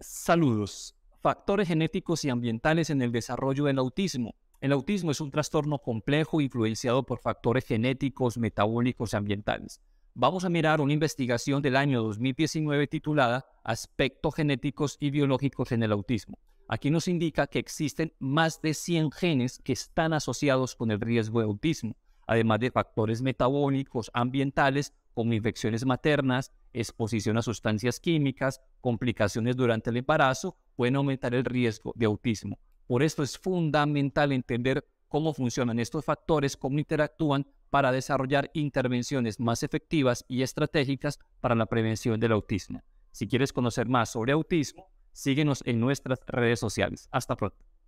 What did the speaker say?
Saludos. Factores genéticos y ambientales en el desarrollo del autismo. El autismo es un trastorno complejo influenciado por factores genéticos, metabólicos y ambientales. Vamos a mirar una investigación del año 2019 titulada Aspectos genéticos y biológicos en el autismo. Aquí nos indica que existen más de 100 genes que están asociados con el riesgo de autismo, además de factores metabólicos, ambientales como infecciones maternas, exposición a sustancias químicas, complicaciones durante el embarazo, pueden aumentar el riesgo de autismo. Por esto es fundamental entender cómo funcionan estos factores, cómo interactúan para desarrollar intervenciones más efectivas y estratégicas para la prevención del autismo. Si quieres conocer más sobre autismo, síguenos en nuestras redes sociales. Hasta pronto.